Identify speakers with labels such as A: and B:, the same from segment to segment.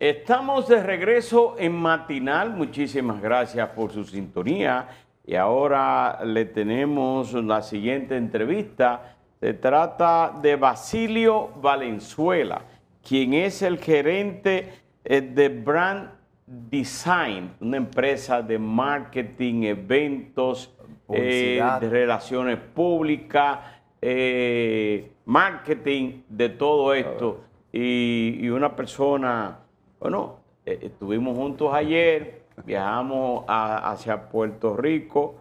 A: Estamos de regreso en matinal. Muchísimas gracias por su sintonía. Y ahora le tenemos la siguiente entrevista. Se trata de Basilio Valenzuela, quien es el gerente eh, de Brand Design, una empresa de marketing, eventos, eh, relaciones públicas, eh, marketing, de todo esto. y una persona bueno, eh, estuvimos juntos ayer, viajamos hacia Puerto Rico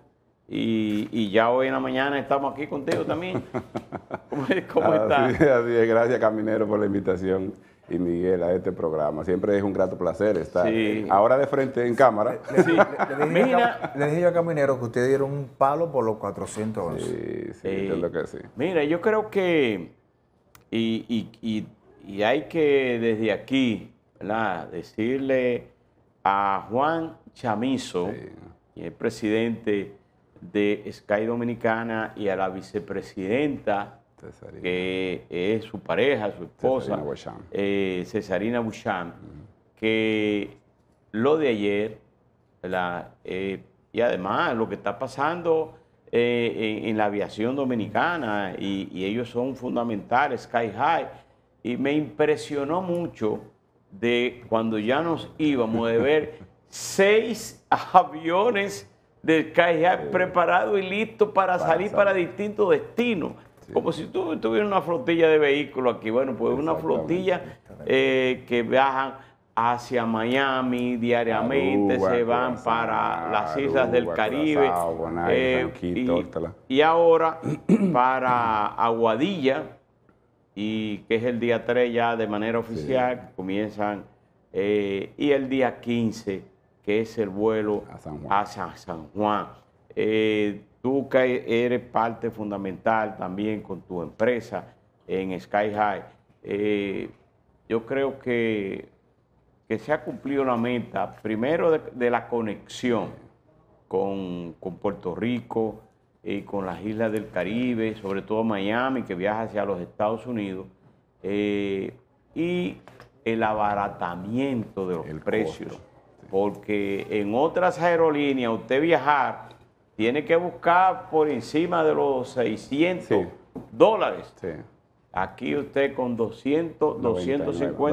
A: y, ya hoy en la mañana estamos aquí contigo también.
B: ¿Cómo, estás? gracias Caminero por la invitación y Miguel a este programa. Siempre es un grato placer estar ahora de frente en cámara. Le,
C: dije yo a Caminero que usted dieron un palo por los 411. Sí, sí, lo que sí.
B: Mira, yo creo que,
A: y hay que desde aquí decirle a Juan Chamizo, que es presidente de Sky Dominicana, y a la vicepresidenta, que es su pareja, su esposa, Cesarina eh, Busham, que lo de ayer, eh, y además lo que está pasando eh, en, la aviación dominicana, y, y ellos son fundamentales, Sky High, y me impresionó mucho de cuando ya nos íbamos de ver seis aviones del calle preparados y listos para, salir para distintos destinos. Como si tú una flotilla de vehículos aquí. Bueno, pues una flotilla eh, que viajan hacia Miami diariamente, se van para las islas del Caribe. Eh, y, y, ahora para Aguadilla, y que es el día 3 ya de manera oficial, comienzan, eh, y el día 15, que es el vuelo a San Juan. San, eh, tú eres parte fundamental también con tu empresa en Sky High. Eh, yo creo que, que, se ha cumplido la meta, primero de, la conexión con, con Puerto Rico, con las islas del Caribe, sobre todo Miami, que viaja hacia los Estados Unidos, eh, y el abaratamiento de los precios. Porque en otras aerolíneas usted viajar tiene que buscar por encima de los 600 dólares. Aquí usted con 200, 250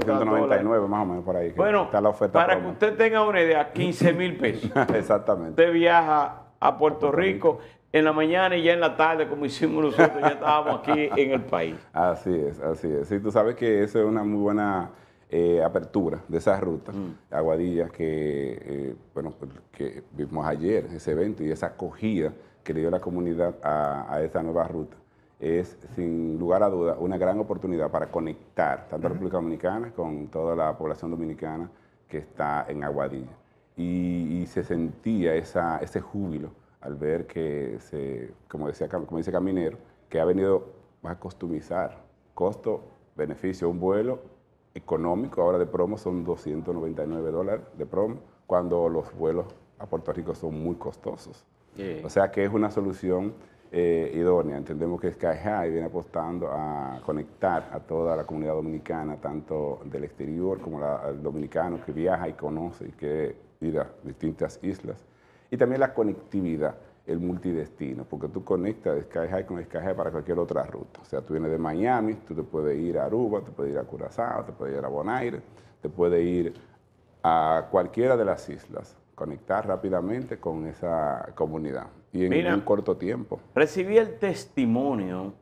A: 299
B: más o menos por ahí. Bueno,
A: para que usted tenga una idea, 15 mil pesos.
B: Exactamente.
A: Usted viaja a Puerto, Rico en la mañana y ya en la tarde, como hicimos nosotros, ya estábamos aquí en el país.
B: Así es, así es. Sí, tú sabes que eso es una muy buena eh, apertura de esa ruta, mm. Aguadilla, que, eh, bueno, que vimos ayer ese evento y esa acogida que le dio la comunidad a, esa nueva ruta es sin lugar a duda una gran oportunidad para conectar tanto a República Dominicana con toda la población dominicana que está en Aguadilla. Y, se sentía ese júbilo al ver que, como, decía, como dice Caminero, que ha venido a costumizar costo-beneficio, un vuelo económico, ahora de promo son 299 dólares de promo, cuando los vuelos a Puerto Rico son muy costosos. O sea que es una solución eh, idónea. Entendemos que Sky High viene apostando a conectar a toda la comunidad dominicana, tanto del exterior como dominicano que viaja y conoce y que ir a distintas islas y también la conectividad, el multidestino, porque tú conectas Sky High con Sky High para cualquier otra ruta. O sea, tú vienes de Miami, tú te puedes ir a Aruba, te puedes ir a Curazao, te puedes ir a Bonaire, te puedes ir a cualquiera de las islas, conectar rápidamente con esa comunidad y en un corto tiempo.
A: Recibí el testimonio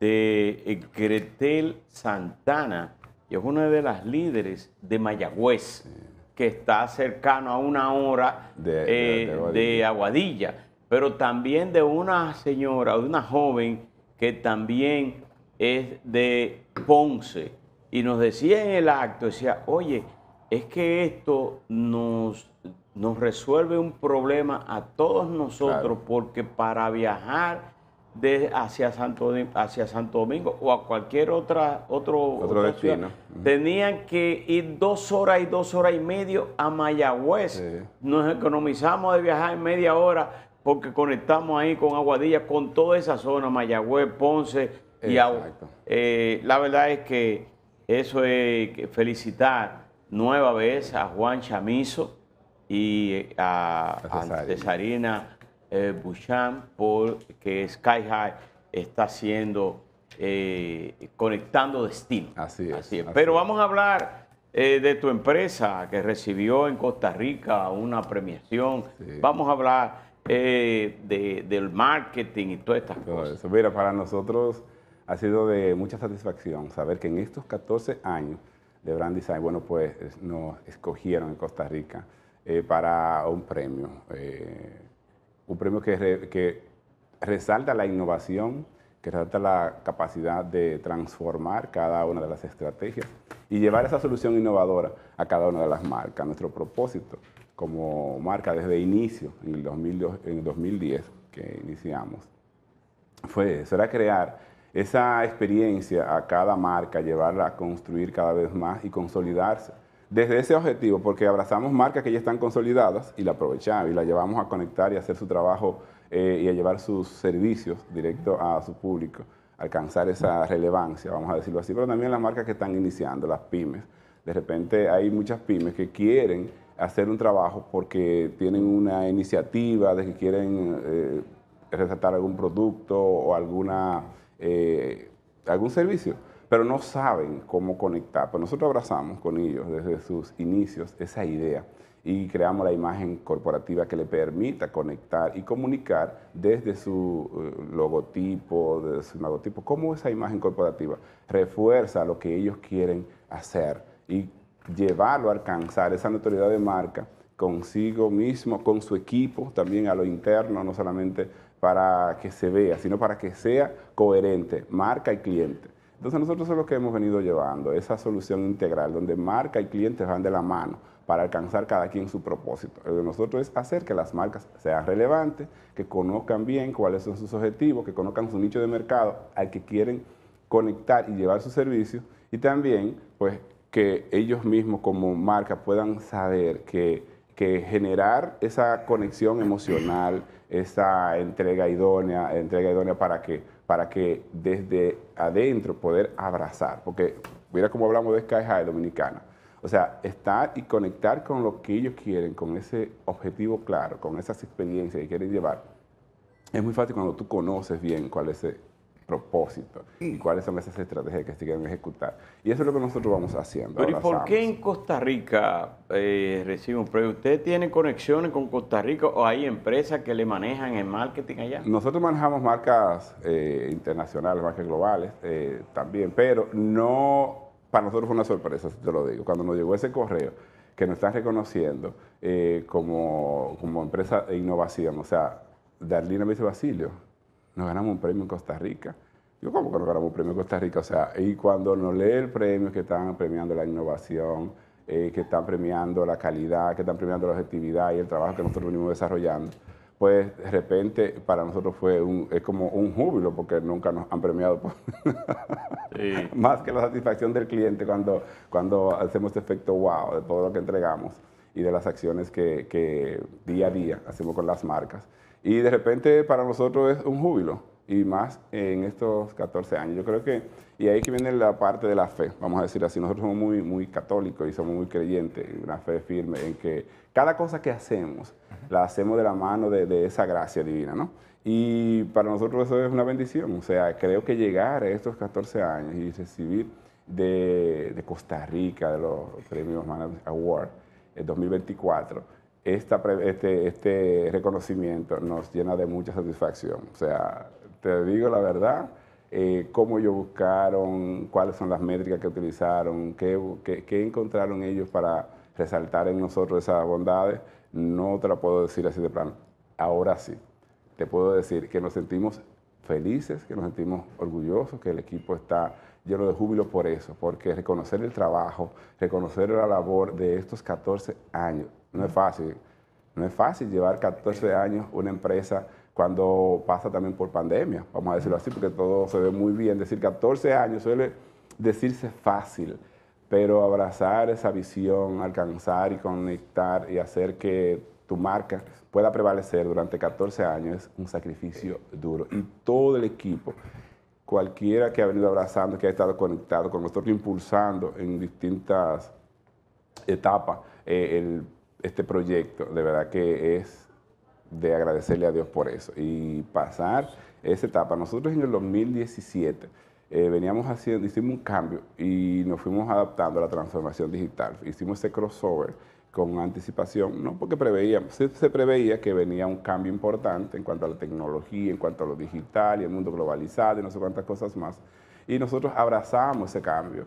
A: de eh, Gretel Santana, que es una de las líderes de Mayagüez. Sí que está cercano a una hora eh, de, Aguadilla. pero también de una señora, de una joven que también es de Ponce. Y nos decía en el acto, decía, oye, es que esto nos, nos resuelve un problema a todos nosotros porque para viajar de hacia Santo, hacia Santo Domingo o a cualquier otra, otro, destino. Tenían que ir dos horas y dos horas y medio a Mayagüez. Nos economizamos de viajar en media hora porque conectamos ahí con Aguadilla, con toda esa zona, Mayagüez, Ponce y Agua. Eh, la verdad es que eso es felicitar nueva vez a Juan Chamizo y eh, a, a Cesarina eh, Buchan, porque Sky High está haciendo, eh, conectando destino. Así es. Así Pero vamos a hablar eh, de tu empresa que recibió en Costa Rica una premiación. Vamos a hablar eh,
B: del marketing y todas estas cosas. Mira, para nosotros ha sido de mucha satisfacción saber que en estos 14 años de Brand Design, bueno, pues nos escogieron en Costa Rica para un premio un premio que, resalta la innovación, que resalta la capacidad de transformar cada una de las estrategias y llevar esa solución innovadora a cada una de las marcas. Nuestro propósito como marca desde inicio, en el, en el 2010 que iniciamos, fue eso, era crear esa experiencia a cada marca, llevarla a construir cada vez más y consolidarse desde ese objetivo, porque abrazamos marcas que ya están consolidadas y la aprovechamos y la llevamos a conectar y a hacer su trabajo eh, y a llevar sus servicios directo a su público, alcanzar esa relevancia, vamos a decirlo así, pero también las marcas que están iniciando, las pymes. De repente hay muchas pymes que quieren hacer un trabajo porque tienen una iniciativa de que quieren eh, resaltar algún producto o alguna, eh, algún servicio pero no saben cómo conectar. Pues nosotros abrazamos con ellos desde sus inicios esa idea y creamos la imagen corporativa que le permita conectar y comunicar desde su eh, logotipo, desde su logotipo, cómo esa imagen corporativa refuerza lo que ellos quieren hacer y llevarlo a alcanzar esa notoriedad de marca consigo mismo, con su equipo, también a lo interno, no solamente para que se vea, sino para que sea coherente, marca y cliente. Entonces nosotros es lo que hemos venido llevando, esa solución integral donde marca y clientes van de la mano para alcanzar cada quien su propósito. Lo de nosotros es hacer que las marcas sean relevantes, que conozcan bien cuáles son sus objetivos, que conozcan su nicho de mercado al que quieren conectar y llevar su servicio y también pues que ellos mismos como marca puedan saber que, que generar esa conexión emocional, esa entrega idónea, entrega idónea para que para que desde adentro poder abrazar, porque mira cómo hablamos de Sky High Dominicana. O sea, estar y conectar con lo que ellos quieren, con ese objetivo claro, con esas experiencias que quieren llevar. Es muy fácil cuando tú conoces bien cuál es propósito y cuáles son esas estrategias que se quieren ejecutar. Y eso es lo que nosotros vamos haciendo. Pero ¿y por
A: qué en Costa Rica eh, recibe un premio? ¿Usted tiene conexiones con Costa Rica o hay empresas que le manejan el marketing allá?
B: Nosotros manejamos marcas eh, internacionales, marcas globales eh, también, pero no, para nosotros fue una sorpresa, si te lo digo, cuando nos llegó ese correo que nos están reconociendo como, como empresa de innovación, o sea, Darlina me dice Basilio, nos ganamos un premio en Costa Rica. Yo, ¿cómo que nos ganamos un premio en Costa Rica? O sea, y cuando nos lee el premio que están premiando la innovación, eh, que están premiando la calidad, que están premiando la objetividad y el trabajo que nosotros venimos desarrollando, pues de repente para nosotros fue es como un júbilo porque nunca nos han premiado por más que la satisfacción del cliente cuando, cuando hacemos este efecto wow de todo lo que entregamos y de las acciones que, que día a día hacemos con las marcas. Y de repente para nosotros es un júbilo, y más en estos 14 años. Yo creo que, y ahí que viene la parte de la fe, vamos a decir así, nosotros somos muy, muy católicos y somos muy creyentes, una fe firme en que cada cosa que hacemos, la hacemos de la mano de, esa gracia divina, ¿no? Y para nosotros eso es una bendición, o sea, creo que llegar a estos 14 años y recibir de, Costa Rica, de los premios Man Award, en eh, 2024, este, este, reconocimiento nos llena de mucha satisfacción. O sea, te digo la verdad, eh, cómo ellos buscaron, cuáles son las métricas que utilizaron, qué, encontraron ellos para resaltar en nosotros esas bondades, no te lo puedo decir así de plano. Ahora sí, te puedo decir que nos sentimos felices, que nos sentimos orgullosos, que el equipo está lleno de júbilo por eso, porque reconocer el trabajo, reconocer la labor de estos 14 años, no es fácil. No es fácil llevar 14 años una empresa cuando pasa también por pandemia, vamos a decirlo así, porque todo se ve muy bien. Decir 14 años suele decirse fácil, pero abrazar esa visión, alcanzar y conectar y hacer que tu marca pueda prevalecer durante 14 años es un sacrificio duro. Y todo el equipo, cualquiera que ha venido abrazando, que ha estado conectado con nosotros, impulsando en distintas etapas eh, el este proyecto, de verdad que es de agradecerle a Dios por eso y pasar esa etapa. Nosotros en el 2017 eh, veníamos haciendo, hicimos un cambio y nos fuimos adaptando a la transformación digital. Hicimos ese crossover con anticipación, no porque preveíamos, se, se, preveía que venía un cambio importante en cuanto a la tecnología, en cuanto a lo digital y el mundo globalizado y no sé cuántas cosas más. Y nosotros abrazamos ese cambio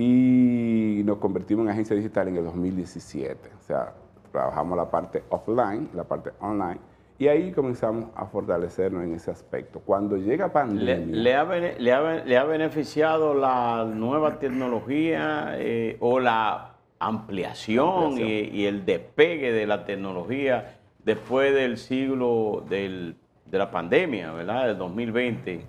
B: y nos convertimos en agencia digital en el 2017. O sea, trabajamos la parte offline, la parte online, y ahí comenzamos a fortalecernos en ese aspecto. Cuando llega pandemia...
A: ¿Le, ha, beneficiado la nueva tecnología eh, o la ampliación, Y, el despegue de la tecnología después del siglo de la pandemia, ¿verdad? Del 2020?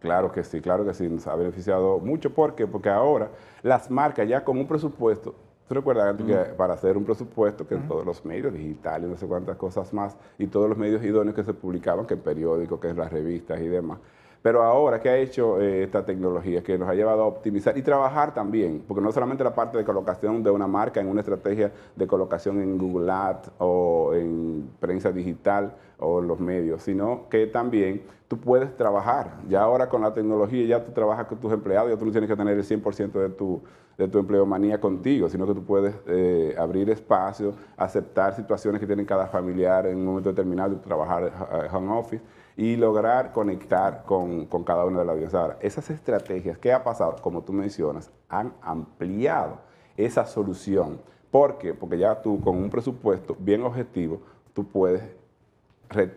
B: Claro que sí, claro que sí, nos ha beneficiado mucho. ¿Por qué? Porque ahora las marcas ya con un presupuesto, tú recuerdas que para hacer un presupuesto, que todos los medios digitales, no sé cuántas cosas más, y todos los medios idóneos que se publicaban, que el periódico, que en las revistas y demás, pero ahora, ¿qué ha hecho eh, esta tecnología que nos ha llevado a optimizar y trabajar también? Porque no solamente la parte de colocación de una marca en una estrategia de colocación en Google Ads o en prensa digital o en los medios, sino que también tú puedes trabajar. Ya ahora con la tecnología, ya tú trabajas con tus empleados, ya tú no tienes que tener el 100% de tu, de tu empleomanía contigo, sino que tú puedes eh, abrir espacio, aceptar situaciones que tienen cada familiar en un momento determinado y trabajar eh, home office y lograr conectar con, cada una de las audiencias. Ahora, esas estrategias, que ha pasado? Como tú mencionas, han ampliado esa solución. ¿Por qué? Porque ya tú con un presupuesto bien objetivo, tú puedes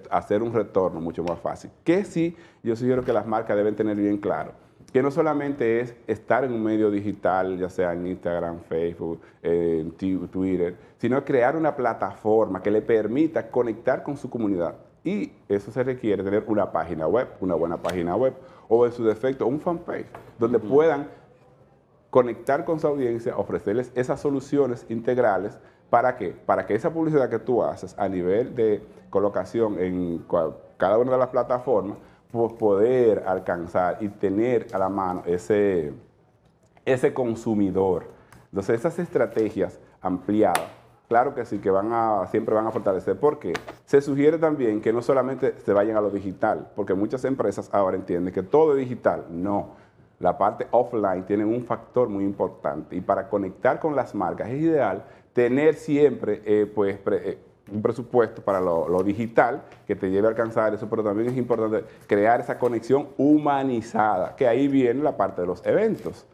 B: hacer un retorno mucho más fácil. Que sí, yo sugiero que las marcas deben tener bien claro que no solamente es estar en un medio digital, ya sea en Instagram, Facebook, Twitter, sino crear una plataforma que le permita conectar con su comunidad. Y eso se requiere tener una página web, una buena página web, o en su defecto un fanpage, donde puedan conectar con su audiencia, ofrecerles esas soluciones integrales. ¿Para qué? Para que esa publicidad que tú haces a nivel de colocación en cada una de las plataformas, pues poder alcanzar y tener a la mano ese, ese consumidor. Entonces esas estrategias ampliadas Claro que sí, que van a, siempre van a fortalecer, porque se sugiere también que no solamente se vayan a lo digital, porque muchas empresas ahora entienden que todo es digital. No, la parte offline tiene un factor muy importante y para conectar con las marcas es ideal tener siempre eh, pues, eh, un presupuesto para lo, digital que te lleve a alcanzar eso, pero también es importante crear esa conexión humanizada, que ahí viene la parte de los eventos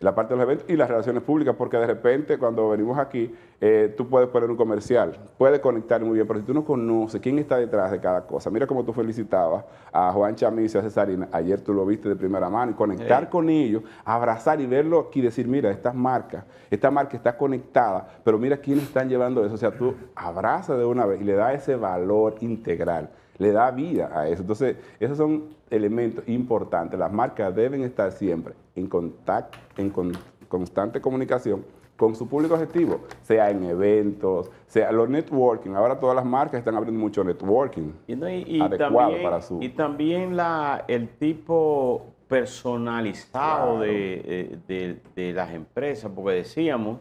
B: la parte de los eventos y las relaciones públicas, porque de repente cuando venimos aquí, eh, tú puedes poner un comercial, puedes conectar muy bien, pero si tú no conoces quién está detrás de cada cosa, mira cómo tú felicitabas a Juan Chamis y a Cesarina, ayer tú lo viste de primera mano, y conectar con ellos, abrazar y verlo aquí, decir, mira, estas marcas, esta marca está conectada, pero mira quiénes están llevando eso, o sea, tú abrazas de una vez y le das ese valor integral le da vida a eso. Entonces, esos son elementos importantes. Las marcas deben estar siempre en, contacto, en constante comunicación con su público objetivo, sea en eventos, sea los networking. Ahora todas las marcas están abriendo mucho networking y, también, para
A: su... Y también la, el tipo personalizado eh, de, de, las empresas, porque decíamos,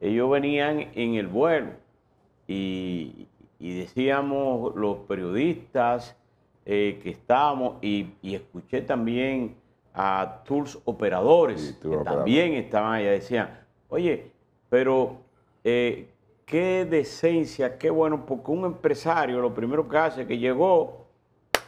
A: ellos venían en el vuelo y, y decíamos los periodistas eh, que estábamos, y, escuché también a tours operadores también estaban allá, decían, oye, pero eh, qué decencia, qué bueno, porque un empresario lo primero que hace que llegó,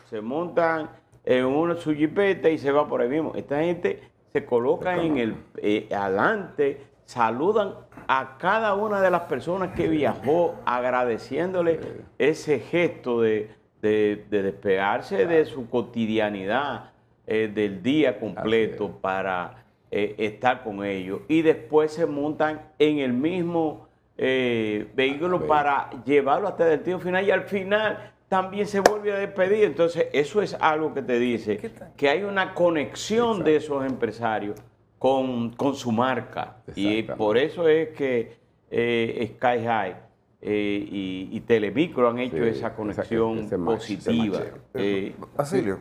A: se montan en una su y se va por ahí mismo. Esta gente se coloca en el eh, adelante saludan a cada una de las personas que viajó agradeciéndole ese gesto de, despegarse de su cotidianidad, eh, del día completo para eh, estar con ellos. Y después se montan en el mismo eh, vehículo ah, para llevarlo hasta el destino final y al final también se vuelve a despedir. Entonces, eso es algo que te dice que hay una conexión de esos empresarios con, su marca. Y por eso es que eh, Sky High eh, y, y, Telemicro han hecho esa conexión positiva. Eh, Basilio,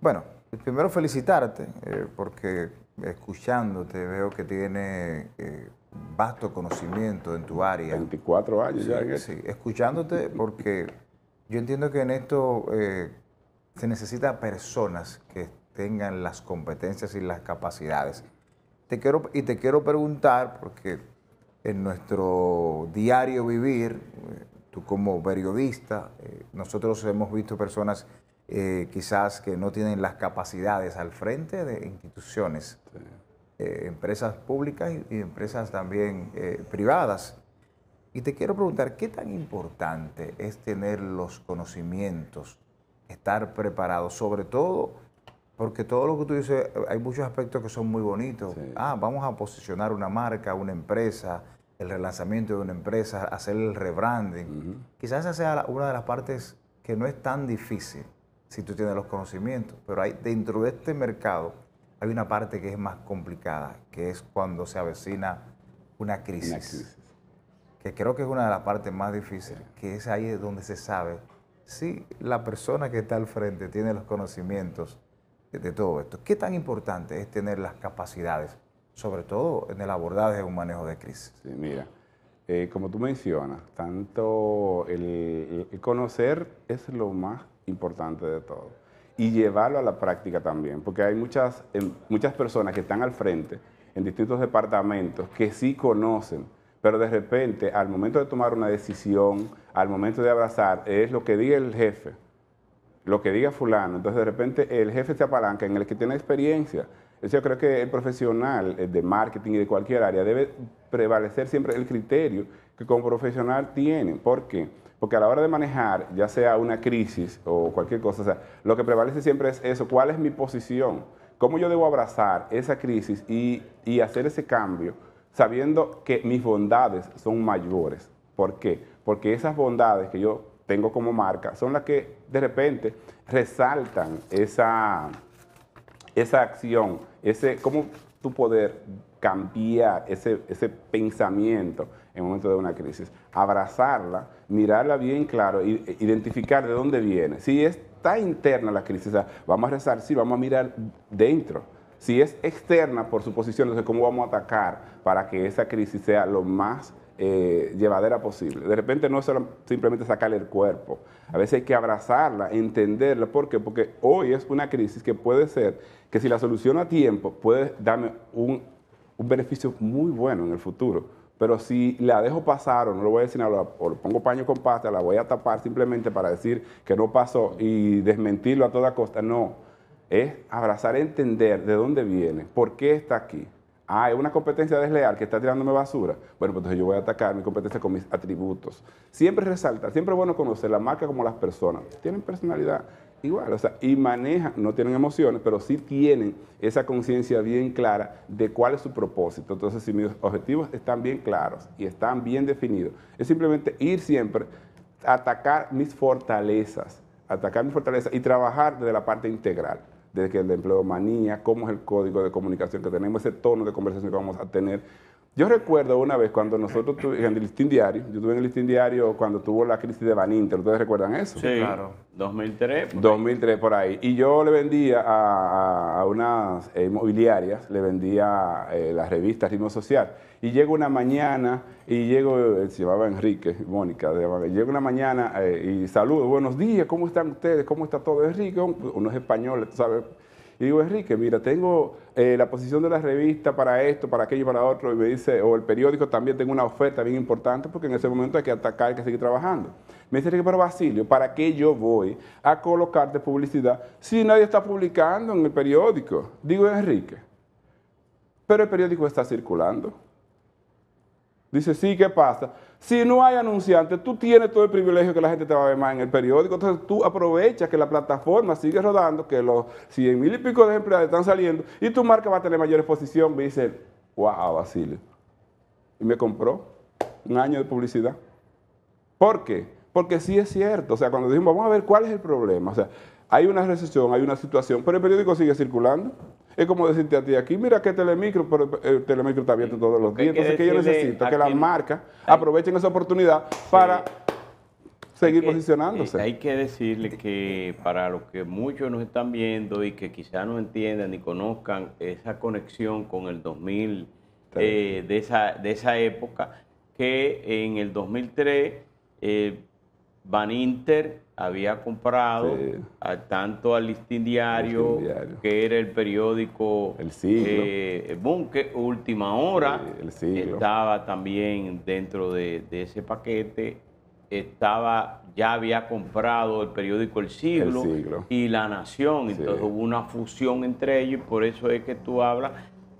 C: bueno, primero felicitarte porque escuchándote veo que tiene vasto conocimiento en tu área. 24 años Sí, escuchándote porque yo entiendo que en esto se necesita personas que tengan las competencias y las capacidades quiero, y te quiero preguntar, porque en nuestro diario vivir, tú como periodista, eh, nosotros hemos visto personas eh, quizás que no tienen las capacidades al frente de instituciones, eh, empresas públicas y, empresas también privadas. Y te quiero preguntar, ¿qué tan importante es tener los conocimientos, estar preparado, sobre todo porque todo lo que tú dices, hay muchos aspectos que son muy bonitos. Ah, vamos a posicionar una marca, una empresa, el relanzamiento de una empresa, hacer el rebranding. Quizás esa sea una de las partes que no es tan difícil si tú tienes los conocimientos, pero hay, dentro de este mercado hay una parte que es más complicada, que es cuando se avecina una crisis. Una crisis. Que creo que es una de las partes más difíciles, que es ahí donde se sabe si la persona que está al frente tiene los conocimientos de todo esto. ¿Qué tan importante es tener las capacidades, sobre todo en el abordaje de un manejo de crisis? Sí, mira, eh, como tú mencionas,
B: tanto el, conocer es lo más importante de todo y llevarlo a la práctica también, porque hay muchas, em, muchas personas que están al frente en distintos departamentos que sí conocen, pero de repente al momento de tomar una decisión, al momento de abrazar, es lo que diga el jefe, lo que diga fulano. Entonces de repente el jefe se apalanca en el que tiene experiencia. Eso yo creo que el profesional eh, de marketing y de cualquier área debe prevalecer siempre el criterio que como profesional tiene. ¿Por qué? Porque a la hora de manejar, ya sea una crisis o cualquier cosa, lo que prevalece siempre es eso, cuál es mi posición, cómo yo debo abrazar esa crisis y, y hacer ese cambio sabiendo que mis bondades son mayores. ¿Por qué? Porque esas bondades que yo tengo como marca, son las que de repente resaltan esa, esa acción, ese cómo tu poder cambiar ese, pensamiento en momento de una crisis, abrazarla, mirarla bien claro, e identificar de dónde viene. Si está interna la crisis, vamos a rezar, sí, vamos a mirar dentro. Si es externa por su posición, sé cómo vamos a atacar para que esa crisis sea lo más eh, llevadera posible. De repente no es simplemente sacarle el cuerpo, a veces hay que abrazarla, entenderla. ¿Por qué? Porque hoy es una crisis que puede ser que si la soluciono a tiempo puede darme un, beneficio muy bueno en el futuro. Pero si la dejo pasar o no lo voy a decir, o pongo paño con pasta, la voy a tapar simplemente para decir que no pasó y desmentirlo a toda costa, no. Es abrazar, entender de dónde viene, por qué está aquí. Ah, es una competencia desleal que está tirándome basura. Bueno, pues entonces yo voy a atacar mi competencia con mis atributos. Siempre resalta, siempre es bueno conocer la marca como las personas. Tienen personalidad igual, o sea, y manejan, no tienen emociones, pero sí tienen esa conciencia bien clara de cuál es su propósito. Entonces, si mis objetivos están bien claros y están bien definidos, es simplemente ir siempre a atacar mis fortalezas, atacar mis fortalezas y trabajar desde la parte integral desde que el empleo manía, cómo es el código de comunicación que tenemos, ese tono de conversación que vamos a tener yo recuerdo una vez cuando nosotros tuvimos en el listín diario, yo estuve en el listín diario cuando tuvo la crisis de Baninter, ¿ustedes recuerdan eso? Sí, claro. 2003. 2003 por ahí. Y yo le vendía a, unas inmobiliarias, le vendía eh, las revistas Ritmo Social. Y llego una mañana y llego, eh, se llamaba Enrique, Mónica, llego una mañana eh, y saludo, buenos días, ¿cómo están ustedes? ¿Cómo está todo? Enrique, unos españoles, español, sabes digo, Enrique, mira, tengo eh, la posición de la revista para esto, para aquello para otro. Y me dice, o el periódico también tengo una oferta bien importante porque en ese momento hay que atacar, hay que seguir trabajando. Me dice, Enrique, pero Basilio, ¿para qué yo voy a colocar de publicidad si nadie está publicando en el periódico? Digo, Enrique, pero el periódico está circulando. Dice, sí, ¿qué pasa? Si no hay anunciantes, tú tienes todo el privilegio que la gente te va a ver más en el periódico. Entonces tú aprovechas que la plataforma sigue rodando, que los 100 mil y pico de empleados están saliendo y tu marca va a tener mayor exposición. Me dice, wow, Basilio. Y me compró un año de publicidad. ¿Por qué? Porque sí es cierto. O sea, cuando dijimos, vamos a ver cuál es el problema. O sea, hay una recesión, hay una situación, pero el periódico sigue circulando. Es como decirte a ti, aquí mira que Telemicro, pero el eh, Telemicro está abierto todos los días. Entonces, ¿qué yo necesito? Que las marcas aprovechen esa oportunidad para seguir posicionándose. Eh,
A: hay que decirle que para los que muchos nos están viendo y que quizá no entiendan ni conozcan esa conexión con el 2000, eh, de, esa, época, que en el 2003 Van Inter había comprado tanto al listín diario, que era el periódico El Siglo, eh, Última Hora, estaba también dentro de, ese paquete, estaba ya había comprado el periódico El Siglo, y La Nación, entonces hubo una fusión entre ellos por eso es que tú hablas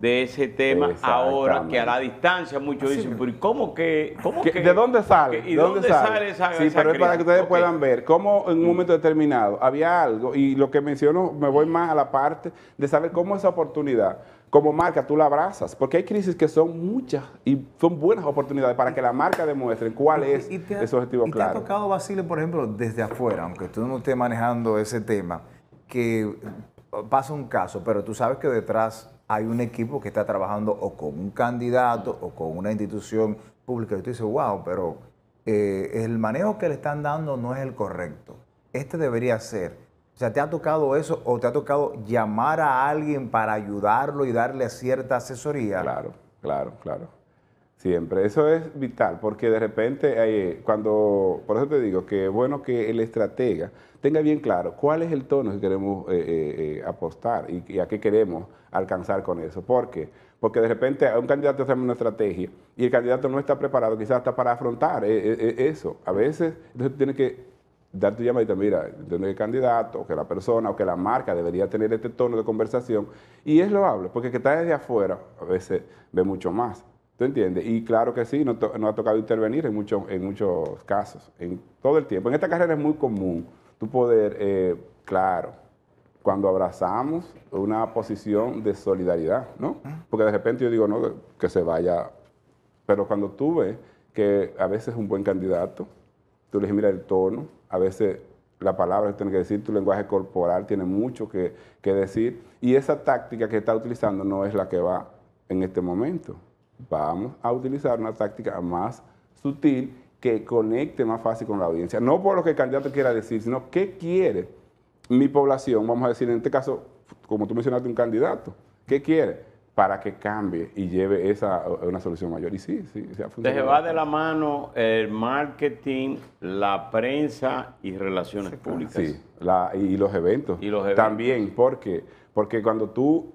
A: de ese tema ahora que a la distancia muchos dicen, pero ¿cómo que, ¿De dónde sale? ¿Y dónde, sale? esa, sí, pero es para que
B: ustedes puedan ver cómo en un mm. momento determinado había algo, y lo que menciono, me voy más a la parte de saber cómo esa oportunidad, como marca, tú la abrazas, porque hay crisis que son muchas y son buenas oportunidades para que la marca demuestre cuál es
C: ese objetivo y claro. te ha tocado, Basile, por ejemplo, desde afuera, aunque tú no estés manejando ese tema, que pasa un caso, pero tú sabes que detrás hay un equipo que está trabajando o con un candidato o con una institución pública. Y tú dices, wow, pero eh, el manejo que le están dando no es el correcto. Este debería ser. O sea, ¿te ha tocado eso o te ha tocado llamar a alguien para ayudarlo y darle cierta asesoría? Claro, claro, claro.
B: Siempre, eso es vital, porque de repente, cuando, por eso te digo que es bueno que el estratega tenga bien claro cuál es el tono que queremos eh, eh, eh, apostar y, a qué queremos alcanzar con eso. ¿Por qué? Porque de repente un candidato hace una estrategia y el candidato no está preparado quizás hasta para afrontar eso. A veces, entonces tiene que dar tu llamadita, mira, entiendo que el candidato, o que la persona, o que la marca debería tener este tono de conversación. Y es loable, porque que está desde afuera a veces ve mucho más. ¿Tú entiendes? Y claro que sí, nos, ha tocado intervenir en, muchos, en muchos casos, en todo el tiempo. En esta carrera es muy común tu poder, eh, claro, cuando abrazamos una posición de solidaridad, ¿no? Porque de repente yo digo, no, que se vaya. Pero cuando tú ves que a veces es un buen candidato, tú le dices, mira el tono, a veces la palabra que tiene que decir, tu lenguaje corporal tiene mucho que, que decir, y esa táctica que está utilizando no es la que va en este momento vamos a utilizar una táctica más sutil que conecte más fácil con la audiencia. No por lo que el candidato quiera decir, sino qué quiere mi población, vamos a decir, en este caso, como tú mencionaste, un candidato, ¿qué quiere? Para que cambie y lleve una solución mayor. Y sí, sí, se ha funcionado. Se va de
A: la mano el marketing,
B: la prensa y relaciones públicas. Sí, y, los eventos. Y los eventos. También, ¿por qué? Porque cuando tú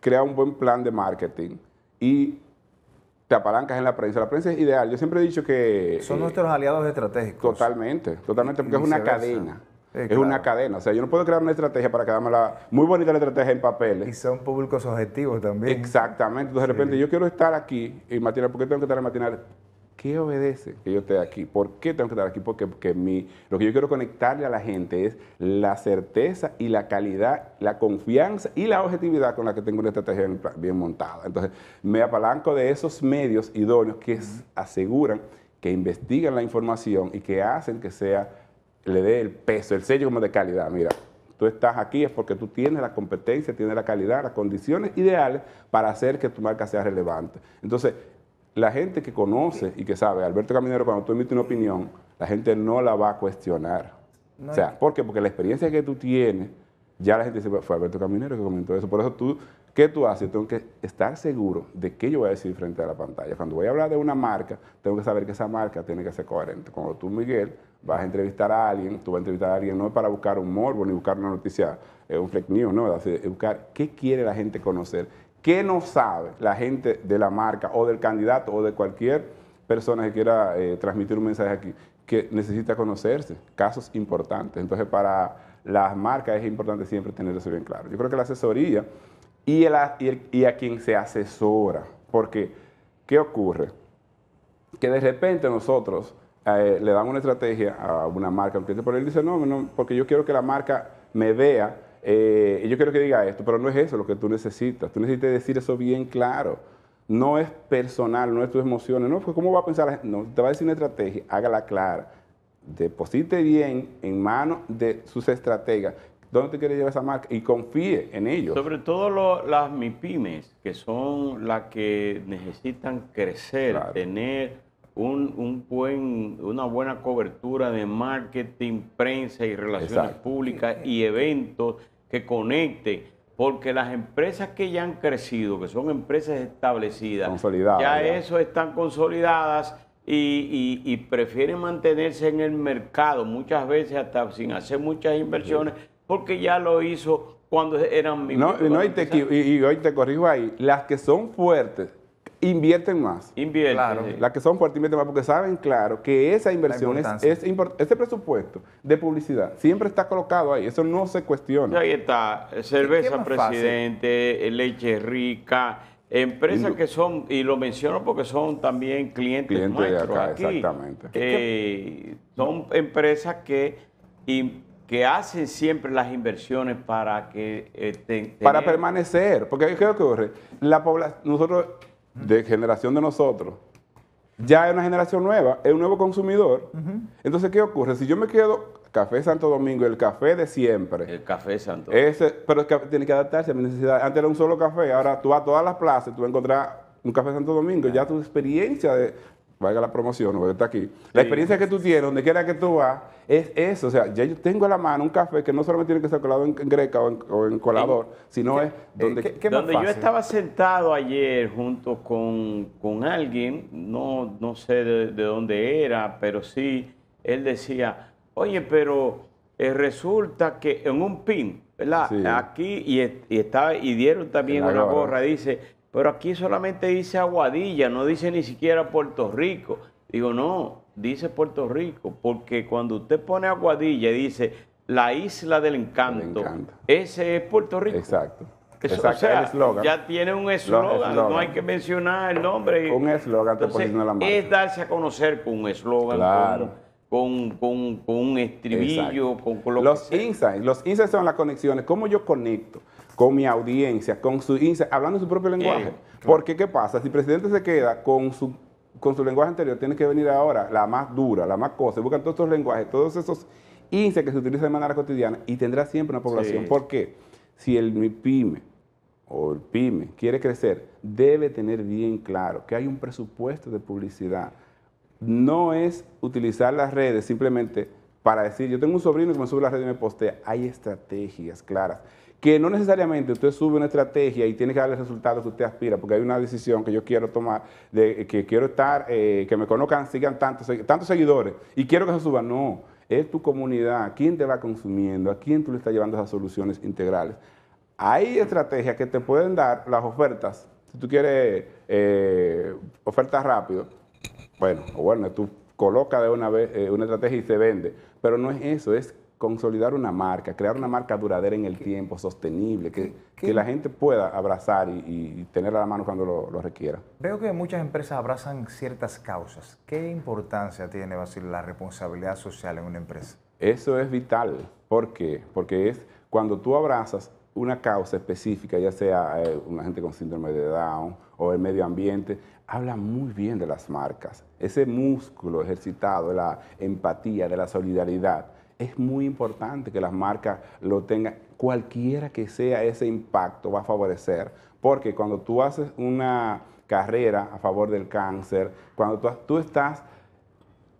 B: creas un buen plan de marketing y te apalancas en la prensa. La prensa es ideal. Yo siempre he dicho que... Son eh,
C: nuestros aliados estratégicos. Totalmente,
B: totalmente, porque es una cadena. es una cadena. O sea, yo no puedo crear una estrategia para la muy bonita la estrategia en papeles. Y son públicos objetivos también. Exactamente. Entonces, de repente, yo quiero estar aquí y matinar. ¿Por qué tengo que estar en matinar qué obedece que yo esté aquí? ¿Por qué tengo que estar aquí? Porque, porque mi, lo que yo quiero conectarle a la gente es la certeza y la calidad, la confianza y la objetividad con la que tengo una estrategia bien montada. Entonces, me apalanco de esos medios idóneos que aseguran, que investigan la información y que hacen que sea, le dé el peso, el sello como de calidad. Mira, tú estás aquí es porque tú tienes la competencia, tienes la calidad, las condiciones ideales para hacer que tu marca sea relevante. Entonces, la gente que conoce y que sabe, Alberto Caminero, cuando tú emites una opinión, la gente no la va a cuestionar. o sea, ¿por qué? Porque la experiencia que tú tienes, ya la gente dice, fue Alberto Caminero que comentó eso. Por eso tú, ¿qué tú haces? Tengo que estar seguro de qué yo voy a decir frente a la pantalla. Cuando voy a hablar de una marca, tengo que saber que esa marca tiene que ser coherente. Cuando tú, Miguel, vas a entrevistar a alguien, tú vas a entrevistar a alguien no es para buscar un morbo ni buscar una noticia, es eh, un fake news, no, es buscar qué quiere la gente conocer ¿Qué no sabe la gente de la marca o del candidato o de cualquier persona que quiera eh, transmitir un mensaje aquí? Que necesita conocerse, casos importantes. Entonces, para las marcas es importante siempre tener eso bien claro. Yo creo que la asesoría y, a quien se asesora, porque ¿qué ocurre? Que de repente nosotros eh, le damos una estrategia a una marca, un cliente, pero él dice, no, porque yo quiero que la marca me vea eh, yo quiero que diga esto, pero no es eso lo que tú necesitas. Tú necesitas decir eso bien claro. No es personal, no es tus emociones. No, pues, ¿cómo va a pensar? la No, te va a decir una estrategia, hágala clara. Deposite bien en manos de sus estrategas dónde te quiere llevar esa marca y confíe en ellos.
A: Sobre todo las MIPIMES, que son las que necesitan crecer, tener un, buen, una buena cobertura de marketing, prensa y relaciones públicas y eventos que conecte, porque las empresas que ya han crecido, que son empresas establecidas, ya, eso están consolidadas y, prefieren mantenerse en el mercado, muchas veces hasta sin hacer muchas inversiones, porque ya lo hizo cuando eran y,
B: y hoy te corrijo ahí, las que son fuertes invierten más. Invierten. Las que son fuertes invierten más porque saben, claro, que esa inversión es, es Ese presupuesto de publicidad siempre está colocado ahí. Eso no se cuestiona. Ahí
A: está. Cerveza Presidente, eh, leche rica. Empresas que son, y lo menciono porque son también clientes, nuestros Exactamente. son empresas que, que hacen siempre las inversiones
B: para que... Eh, para permanecer, porque que, ocurre? La población, nosotros de generación de nosotros, ya es una generación nueva, es un nuevo consumidor. Entonces, ¿qué ocurre? Si yo me quedo Café Santo Domingo, el café de siempre. El café Santo ese, Pero tiene que adaptarse a mi necesidad. Antes era un solo café, ahora tú vas a todas las plazas, tú vas a encontrar un café Santo Domingo. Ya tu experiencia de, valga la promoción, porque está aquí. La experiencia que tú tienes, donde quiera que tú vas, es eso. O sea, ya yo tengo a la mano un café que no solamente tiene que ser colado en, greca o en, colador, sino es eh, donde, yo estaba
A: sentado ayer junto con, alguien, no, no sé de, dónde era, pero sí, él decía, oye, pero eh, resulta que en un pin, ¿verdad? Aquí, y, y, estaba, y dieron también una gorra, dice, pero aquí solamente dice Aguadilla, no dice ni siquiera Puerto Rico. Digo, no, dice Puerto Rico, porque cuando usted pone Aguadilla y dice la isla del encanto, ese es Puerto Rico. Exacto. Exacto, ya tiene un eslogan, no hay que mencionar el nombre. Un eslogan te la mano. Es darse a conocer con un eslogan,
B: con, un estribillo, con, los que insights. Los insights son las conexiones, cómo yo conecto con mi audiencia, con su hablando su propio lenguaje. Porque, ¿qué pasa? Si el presidente se queda con su, con su lenguaje anterior, tiene que venir ahora la más dura, la más cosa. Buscan todos estos lenguajes, todos esos INSE que se utilizan de manera cotidiana y tendrá siempre una población. Porque ¿Por Si el mi PYME o el PYME quiere crecer, debe tener bien claro que hay un presupuesto de publicidad. No es utilizar las redes simplemente para decir, yo tengo un sobrino que me sube la red y me postea. Hay estrategias claras que no necesariamente usted sube una estrategia y tiene que dar resultados resultado que usted aspira, porque hay una decisión que yo quiero tomar, de que quiero estar, eh, que me conozcan, sigan tantos, tantos seguidores y quiero que se suban. No, es tu comunidad, quién te va consumiendo, a quién tú le estás llevando esas soluciones integrales. Hay estrategias que te pueden dar las ofertas. Si tú quieres eh, ofertas rápido, bueno, bueno, tú colocas de una vez eh, una estrategia y se vende. Pero no es eso, es consolidar una marca, crear una marca duradera en el tiempo, sostenible, que, la gente pueda abrazar y, tener a la mano cuando lo, requiera.
C: Veo que muchas empresas abrazan ciertas causas. ¿Qué importancia tiene, la responsabilidad social en una empresa?
B: Eso es vital. ¿Por qué? Porque es cuando tú abrazas una causa específica, ya sea eh, una gente con síndrome de Down o el medio ambiente, habla muy bien de las marcas. Ese músculo ejercitado, la empatía, de la solidaridad, es muy importante que las marcas lo tengan. Cualquiera que sea ese impacto va a favorecer, porque cuando tú haces una carrera a favor del cáncer, cuando tú, tú estás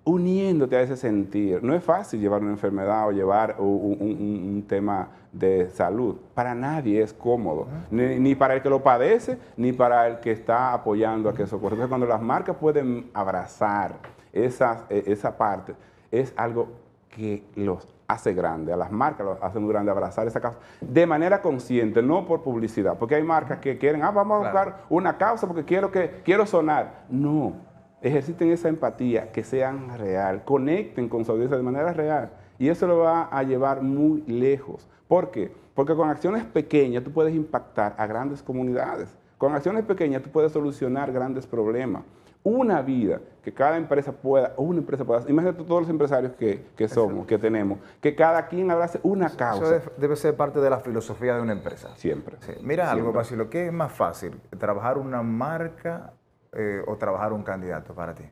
B: uniéndote a ese sentir. No es fácil llevar una enfermedad o llevar un, tema de salud. Para nadie es cómodo, ni, para el que lo padece, ni para el que está apoyando a que eso ocurra. Entonces, cuando las marcas pueden abrazar e, esa parte, es algo que los hace grande, a las marcas los hace muy grande abrazar esa causa de manera consciente, no por publicidad, porque hay marcas que quieren, ah, vamos a buscar una causa porque quiero que quiero sonar. No, ejerciten esa empatía, que sean real, conecten con su audiencia de manera real y eso lo va a llevar muy lejos. ¿Por qué? Porque con acciones pequeñas tú puedes impactar a grandes comunidades. Con acciones pequeñas tú puedes solucionar grandes problemas una vida que cada empresa pueda, una empresa pueda, imagínate todos
C: los empresarios que, somos, que tenemos, que cada quien abrace una causa. Eso debe ser parte de la filosofía de una empresa. Siempre. Mira algo, lo ¿qué es más fácil, trabajar una marca eh, o trabajar un candidato para ti?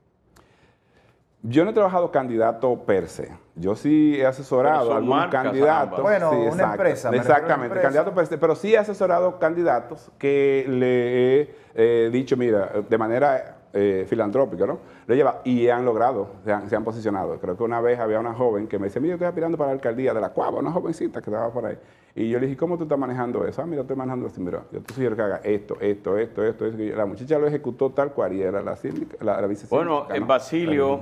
B: Yo no he trabajado candidato per se. Yo sí he asesorado a algún candidato. Bueno, una empresa. Exactamente, candidato per se. Pero sí he asesorado candidatos que le he eh, dicho, mira, de manera eh, filantrópico, ¿no? Lo lleva y han logrado, se han, posicionado. Creo que una vez había una joven que me dice, mira, yo estoy aspirando para la alcaldía de la Cuava, una jovencita que estaba por ahí. Y yo le dije, ¿cómo tú estás manejando eso? Ah, mira, estoy manejando así, mira, yo te sugiero que haga esto, esto, esto, esto. esto. La muchacha lo ejecutó tal cual y era la, síndica, Bueno, en Basilio,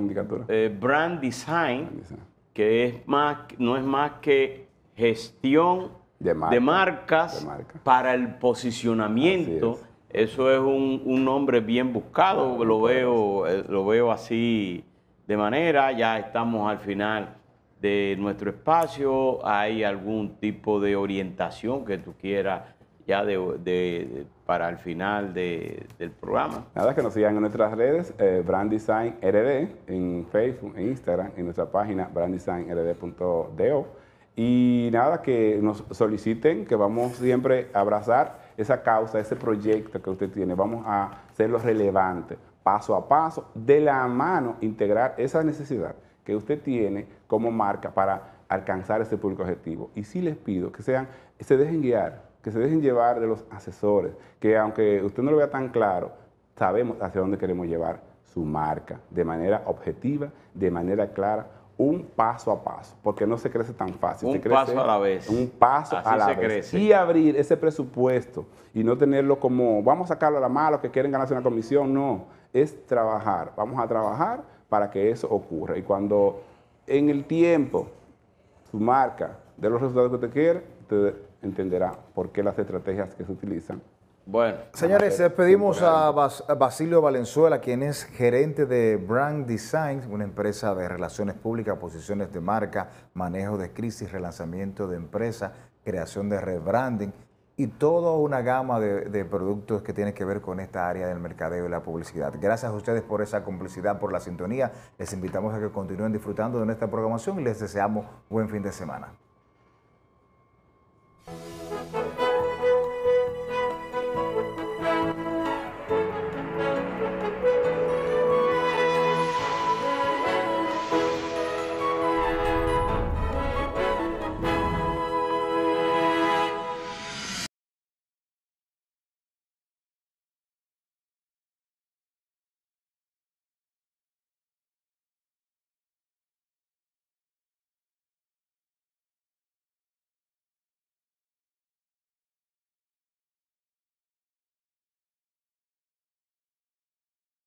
A: eh, brand, design, que es más, no es más que gestión de, marcas para el posicionamiento eso es un, nombre bien buscado, ah, lo veo, eh, lo veo así de manera. Ya estamos al final de nuestro espacio. ¿Hay algún tipo de orientación que tú quieras ya de, para el final del programa.
B: Nada, que nos sigan en nuestras redes, eh, Brand Design RD, en Facebook, en Instagram, en nuestra página branddesignrd.do. Y nada, que nos soliciten, que vamos siempre a abrazar esa causa, ese proyecto que usted tiene, vamos a hacerlo relevante, paso a paso, de la mano integrar esa necesidad que usted tiene como marca para alcanzar ese público objetivo. Y sí les pido que sean, se dejen guiar, que se dejen llevar de los asesores, que aunque usted no lo vea tan claro, sabemos hacia dónde queremos llevar su marca, de manera objetiva, de manera clara, un paso a paso, porque no se crece tan fácil. Un paso a la vez. Un paso a la vez. Y abrir ese presupuesto y no tenerlo como, vamos a sacarlo a la mala, que quieren ganarse una comisión. No, es trabajar. Vamos a trabajar para que eso ocurra. Y cuando en el tiempo tu marca de los resultados que te quiere, usted
C: entenderá por qué las estrategias que se utilizan bueno. Señores, despedimos a, Basilio Valenzuela, quien es gerente de Brand Design, una empresa de relaciones públicas, posiciones de marca, manejo de crisis, relanzamiento de empresa, creación de rebranding y toda una gama de, de, productos que tienen que ver con esta área del mercadeo y la publicidad. Gracias a ustedes por esa complicidad, por la sintonía. Les invitamos a que continúen disfrutando de nuestra programación y les deseamos buen fin de semana.